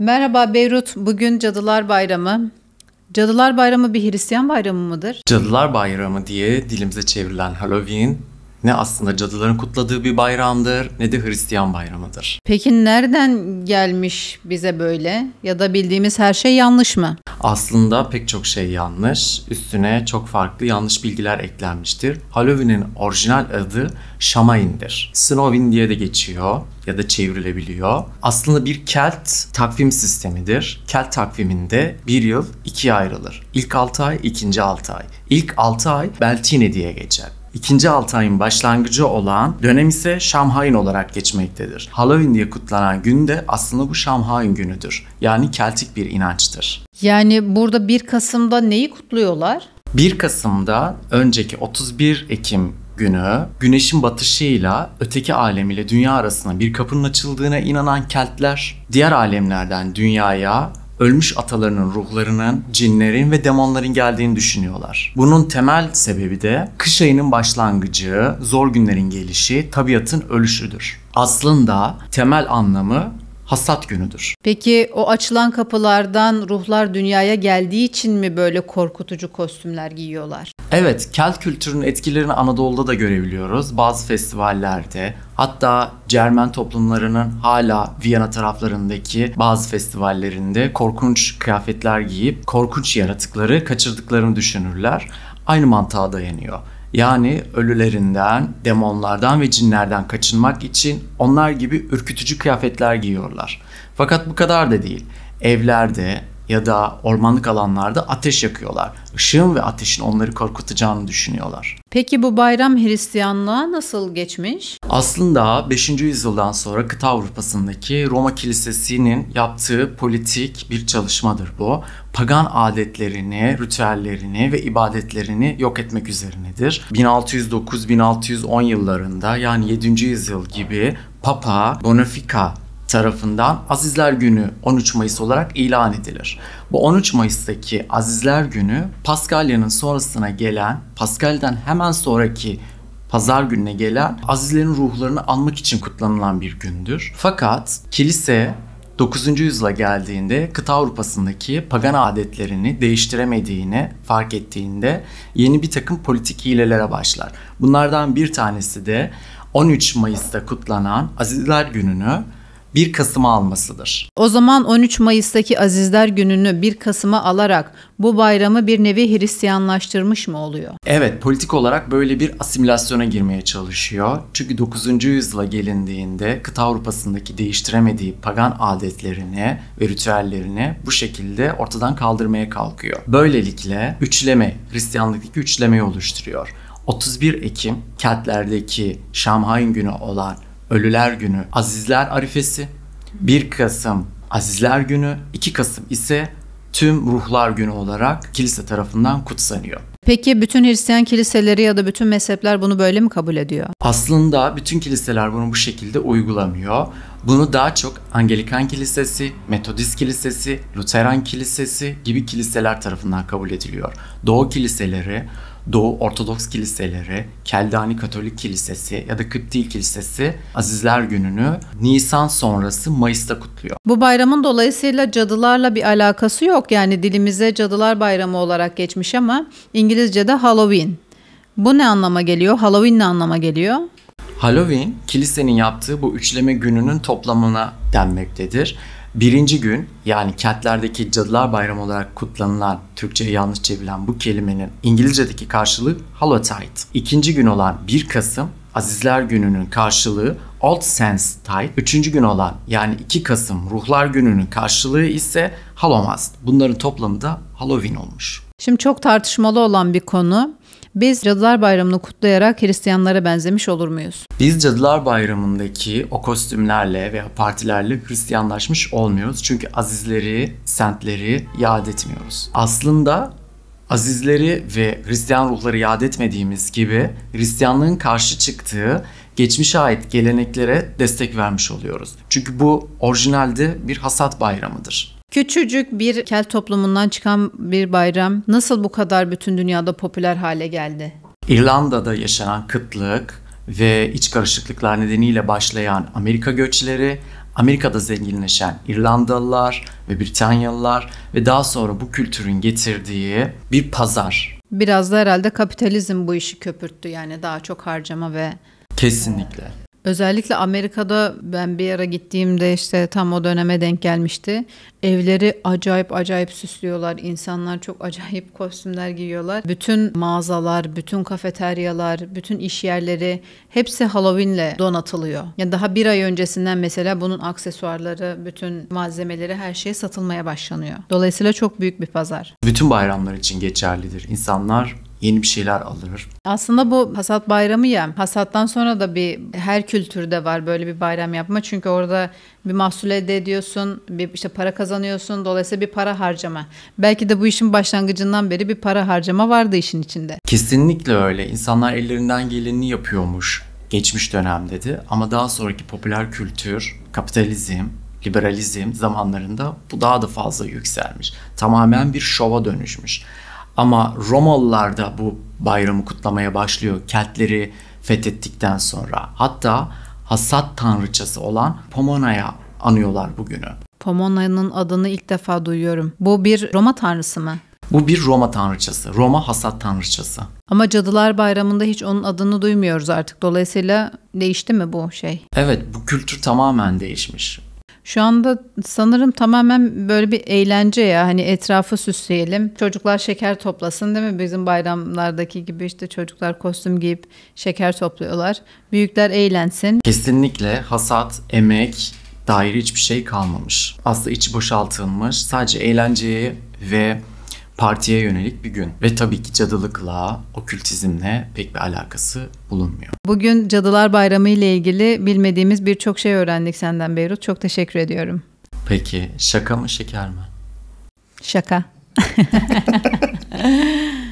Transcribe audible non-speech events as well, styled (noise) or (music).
Merhaba Beyrut, bugün Cadılar Bayramı. Cadılar Bayramı bir Hristiyan bayramı mıdır? Cadılar Bayramı diye dilimize çevrilen Halloween ne aslında cadıların kutladığı bir bayramdır ne de Hristiyan bayramıdır. Peki nereden gelmiş bize böyle ya da bildiğimiz her şey yanlış mı? Aslında pek çok şey yanlış. Üstüne çok farklı yanlış bilgiler eklenmiştir. Halloween'in orijinal adı Şamayin'dir. Snowin diye de geçiyor ya da çevrilebiliyor. Aslında bir Kelt takvim sistemidir. Kelt takviminde bir yıl ikiye ayrılır. İlk 6 ay, ikinci 6 ay. İlk 6 ay Beltine diye geçer. İkinci 2. ayın başlangıcı olan dönem ise Şamhain olarak geçmektedir. Halloween diye kutlanan gün de aslında bu Şamhain günüdür. Yani Keltik bir inançtır. Yani burada 1 Kasım'da neyi kutluyorlar? 1 Kasım'da önceki 31 Ekim günü güneşin batışıyla öteki alem ile dünya arasında bir kapının açıldığına inanan keltler diğer alemlerden dünyaya ölmüş atalarının ruhlarının, cinlerin ve demonların geldiğini düşünüyorlar. Bunun temel sebebi de kış ayının başlangıcı, zor günlerin gelişi, tabiatın ölüşüdür. Aslında temel anlamı hasat günüdür. Peki o açılan kapılardan ruhlar dünyaya geldiği için mi böyle korkutucu kostümler giyiyorlar? Evet, kelt kültürünün etkilerini Anadolu'da da görebiliyoruz. Bazı festivallerde, hatta Cermen toplumlarının hala Viyana taraflarındaki bazı festivallerinde korkunç kıyafetler giyip korkunç yaratıkları kaçırdıklarını düşünürler. Aynı mantığa dayanıyor. Yani ölülerinden, demonlardan ve cinlerden kaçınmak için onlar gibi ürkütücü kıyafetler giyiyorlar. Fakat bu kadar da değil. Evlerde, ya da ormanlık alanlarda ateş yakıyorlar. Işığın ve ateşin onları korkutacağını düşünüyorlar. Peki bu bayram Hristiyanlığa nasıl geçmiş? Aslında 5. yüzyıldan sonra kıta Avrupa'sındaki Roma Kilisesi'nin yaptığı politik bir çalışmadır bu. Pagan adetlerini, ritüellerini ve ibadetlerini yok etmek üzerinedir. 1609-1610 yıllarında yani 7. yüzyıl gibi Papa Bonifica tarafından Azizler Günü 13 Mayıs olarak ilan edilir. Bu 13 Mayıs'taki Azizler Günü Paskalya'nın sonrasına gelen, Paskalya'dan hemen sonraki pazar gününe gelen azizlerin ruhlarını almak için kutlanılan bir gündür. Fakat kilise 9. yüzyıla geldiğinde kıta Avrupa'sındaki pagan adetlerini değiştiremediğini fark ettiğinde yeni bir takım politik hilelere başlar. Bunlardan bir tanesi de 13 Mayıs'ta kutlanan Azizler Günü'nü 1 Kasım'a almasıdır. O zaman 13 Mayıs'taki Azizler Günü'nü 1 Kasım'a alarak bu bayramı bir nevi Hristiyanlaştırmış mı oluyor? Evet, politik olarak böyle bir asimilasyona girmeye çalışıyor. Çünkü 9. yüzyıla gelindiğinde kıta Avrupa'sındaki değiştiremediği pagan adetlerini ve ritüellerini bu şekilde ortadan kaldırmaya kalkıyor. Böylelikle üçleme, Hristiyanlıktaki üçlemeyi oluşturuyor. 31 Ekim Keltlerdeki Şamhain günü olan Ölüler Günü Azizler Arifesi, 1 Kasım Azizler Günü, 2 Kasım ise tüm ruhlar günü olarak kilise tarafından kutsanıyor. Peki bütün Hristiyan kiliseleri ya da bütün mezhepler bunu böyle mi kabul ediyor? Aslında bütün kiliseler bunu bu şekilde uygulamıyor. Bunu daha çok Angelikan Kilisesi, Metodist Kilisesi, Lutheran Kilisesi gibi kiliseler tarafından kabul ediliyor. Doğu kiliseleri Doğu Ortodoks Kiliseleri, Keldani Katolik Kilisesi ya da Kıptil Kilisesi Azizler Günü'nü Nisan sonrası Mayıs'ta kutluyor. Bu bayramın dolayısıyla cadılarla bir alakası yok. Yani dilimize Cadılar Bayramı olarak geçmiş ama İngilizce'de Halloween. Bu ne anlama geliyor? Halloween ne anlama geliyor? Halloween kilisenin yaptığı bu üçleme gününün toplamına denmektedir. Birinci gün yani kentlerdeki Cadılar Bayramı olarak kutlanılan, Türkçe'ye yanlış çevrilen bu kelimenin İngilizce'deki karşılığı Hallowtide. İkinci gün olan 1 Kasım Azizler Günü'nün karşılığı Old Saints' Tide. Üçüncü gün olan yani 2 Kasım Ruhlar Günü'nün karşılığı ise Hallowmas. Bunların toplamı da Halloween olmuş. Şimdi çok tartışmalı olan bir konu. Biz Cadılar Bayramı'nı kutlayarak Hristiyanlara benzemiş olur muyuz? Biz Cadılar Bayramı'ndaki o kostümlerle veya partilerle Hristiyanlaşmış olmuyoruz. Çünkü azizleri, sentleri yad etmiyoruz. Aslında azizleri ve Hristiyan ruhları yad etmediğimiz gibi Hristiyanlığın karşı çıktığı geçmişe ait geleneklere destek vermiş oluyoruz. Çünkü bu orijinalde bir hasat bayramıdır. Küçücük bir kel toplumundan çıkan bir bayram nasıl bu kadar bütün dünyada popüler hale geldi? İrlanda'da yaşanan kıtlık ve iç karışıklıklar nedeniyle başlayan Amerika göçleri, Amerika'da zenginleşen İrlandalılar ve Britanyalılar ve daha sonra bu kültürün getirdiği bir pazar. Biraz da herhalde kapitalizm bu işi köpürttü yani daha çok harcama ve Kesinlikle. Özellikle Amerika'da ben bir yere gittiğimde işte tam o döneme denk gelmişti. Evleri acayip acayip süslüyorlar. İnsanlar çok (laughs) acayip kostümler giyiyorlar. Bütün mağazalar, bütün kafeteryalar, bütün iş yerleri hepsi Halloween'le donatılıyor. Yani daha bir ay öncesinden mesela bunun aksesuarları, bütün malzemeleri her şey satılmaya başlanıyor. Dolayısıyla çok büyük bir pazar. Bütün bayramlar için geçerlidir. İnsanlar yeni bir şeyler alır. Aslında bu hasat bayramı ya hasattan sonra da bir her kültürde var böyle bir bayram yapma. Çünkü orada bir mahsul elde ediyorsun, bir işte para kazanıyorsun. Dolayısıyla bir para harcama. Belki de bu işin başlangıcından beri bir para harcama vardı işin içinde. Kesinlikle öyle. İnsanlar ellerinden geleni yapıyormuş geçmiş dönem dedi. Ama daha sonraki popüler kültür, kapitalizm, liberalizm zamanlarında bu daha da fazla yükselmiş. Tamamen bir şova dönüşmüş. Ama Romalılar da bu bayramı kutlamaya başlıyor Keltleri fethettikten sonra. Hatta hasat tanrıçası olan Pomona'ya anıyorlar bugünü. Pomona'nın adını ilk defa duyuyorum. Bu bir Roma tanrısı mı? Bu bir Roma tanrıçası. Roma hasat tanrıçası. Ama Cadılar Bayramı'nda hiç onun adını duymuyoruz artık. Dolayısıyla değişti mi bu şey? Evet bu kültür tamamen değişmiş. Şu anda sanırım tamamen böyle bir eğlence ya hani etrafı süsleyelim. Çocuklar şeker toplasın değil mi? Bizim bayramlardaki gibi işte çocuklar kostüm giyip şeker topluyorlar. Büyükler eğlensin. Kesinlikle hasat, emek, dair hiçbir şey kalmamış. Aslında içi boşaltılmış. Sadece eğlenceye ve partiye yönelik bir gün. Ve tabii ki cadılıkla, okültizmle pek bir alakası bulunmuyor. Bugün Cadılar Bayramı ile ilgili bilmediğimiz birçok şey öğrendik senden Beyrut. Çok teşekkür ediyorum. Peki şaka mı şeker mi? Şaka. (laughs)